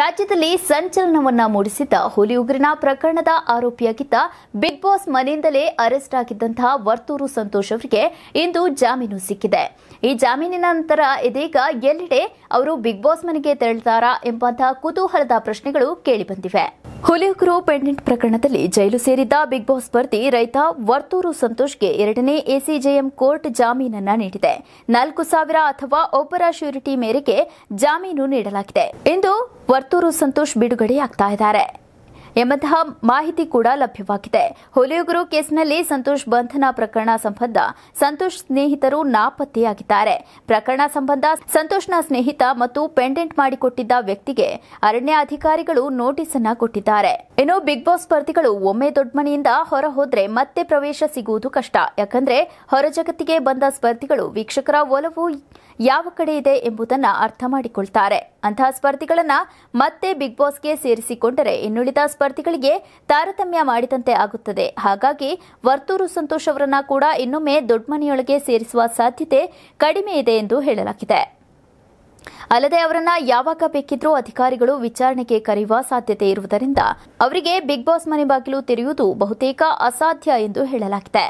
ರಾಜ್ಯದಲ್ಲಿ ಸಂಚಲನವನ್ನ ಮೂಡಿಸಿದ್ದ ಹುಲಿ ಉಗ್ರನ ಪ್ರಕರಣದ ಆರೋಪಿಯಾಗಿದ್ದ ಬಿಗ್ ಬಾಸ್ ಮನೆಯಿಂದಲೇ ಅರೆಸ್ಟ್ ಆಗಿದ್ದಂತಹ ವರ್ತೂರು ಸಂತೋಷ್ ಅವರಿಗೆ ಇಂದು ಜಾಮೀನು ಸಿಕ್ಕಿದೆ ಈ ಜಾಮೀನಿನ ನಂತರ ಇದೀಗ ಎಲ್ಲೆಡೆ ಅವರು ಬಿಗ್ ಬಾಸ್ ಮನೆಗೆ ತೆರಳುತ್ತಾರಾ ಎಂಬಂತಹ ಕುತೂಹಲದ ಪ್ರಶ್ನೆಗಳು ಕೇಳಿಬಂದಿವೆ ಹುಲಿಯುಗ್ರು ಪೆಂಡೆಂಟ್ ಪ್ರಕರಣದಲ್ಲಿ ಜೈಲು ಸೇರಿದ್ದ ಬಿಗ್ ಬಾಸ್ ಸ್ಪರ್ಧಿ ರೈತ ವರ್ತೂರು ಸಂತೋಷ್ಗೆ ಎರಡನೇ ಎಸಿಜೆಎಂ ಕೋರ್ಟ್ ಜಾಮೀನನ್ನು ನೀಡಿದೆ ನಾಲ್ಕು ಸಾವಿರ ಅಥವಾ ಒಬ್ಬರ ಶ್ಯೂರಿಟಿ ಮೇರೆಗೆ ಜಾಮೀನು ನೀಡಲಾಗಿದೆ ಇಂದು ವರ್ತೂರು ಸಂತೋಷ್ ಬಿಡುಗಡೆಯಾಗ್ತಾ ಇದ್ದಾರೆ ಎಂಬಂತಹ ಮಾಹಿತಿ ಕೂಡ ಲಭ್ಯವಾಗಿದೆ ಹುಲಿಯುಗುರು ಕೇಸ್ನಲ್ಲಿ ಸಂತೋಷ್ ಬಂಧನ ಪ್ರಕರಣ ಸಂಬಂಧ ಸಂತೋಷ್ ಸ್ನೇಹಿತರು ನಾಪತ್ತೆಯಾಗಿದ್ದಾರೆ ಪ್ರಕರಣ ಸಂಬಂಧ ಸಂತೋಷ್ನ ಸ್ನೇಹಿತ ಮತ್ತು ಪೆಂಡೆಂಟ್ ಮಾಡಿಕೊಟ್ಟಿದ್ದ ವ್ಯಕ್ತಿಗೆ ಅರಣ್ಯ ಅಧಿಕಾರಿಗಳು ನೋಟಿಸ್ ಅನ್ನು ಕೊಟ್ಟಿದ್ದಾರೆ ಇನ್ನು ಬಿಗ್ ಬಾಸ್ ಸ್ಪರ್ಧಿಗಳು ಒಮ್ಮೆ ದೊಡ್ಡಮನೆಯಿಂದ ಹೊರ ಹೋದ್ರೆ ಮತ್ತೆ ಪ್ರವೇಶ ಸಿಗುವುದು ಕಷ್ಟ ಯಾಕಂದ್ರೆ ಹೊರ ಜಗತ್ತಿಗೆ ಬಂದ ಸ್ಪರ್ಧಿಗಳು ವೀಕ್ಷಕರ ಒಲವು ಯಾವ ಕಡೆ ಇದೆ ಎಂಬುದನ್ನು ಅರ್ಥ ಮಾಡಿಕೊಳ್ತಾರೆ ಅಂತಹ ಸ್ಪರ್ಧಿಗಳನ್ನ ಮತ್ತೆ ಬಿಗ್ ಬಾಸ್ಗೆ ಸೇರಿಸಿಕೊಂಡರೆ ಇನ್ನುಳಿದ ಸ್ಪರ್ಧಿಗಳಿಗೆ ತಾರತಮ್ಯ ಮಾಡಿದಂತೆ ಆಗುತ್ತದೆ ಹಾಗಾಗಿ ವರ್ತೂರು ಸಂತೋಷ್ ಅವರನ್ನ ಕೂಡ ಇನ್ನೊಮ್ಮೆ ದೊಡ್ಡಮನೆಯೊಳಗೆ ಸೇರಿಸುವ ಸಾಧ್ಯತೆ ಕಡಿಮೆ ಇದೆ ಎಂದು ಹೇಳಲಾಗಿದೆ ಅಲ್ಲದೆ ಅವರನ್ನ ಯಾವಾಗ ಬೇಕಿದ್ರೂ ಅಧಿಕಾರಿಗಳು ವಿಚಾರಣೆಗೆ ಕರೆಯುವ ಸಾಧ್ಯತೆ ಇರುವುದರಿಂದ ಅವರಿಗೆ ಬಿಗ್ ಬಾಸ್ ಮನೆ ಬಾಗಿಲು ತೆರೆಯುವುದು ಬಹುತೇಕ ಅಸಾಧ್ಯ ಎಂದು ಹೇಳಲಾಗಿದೆ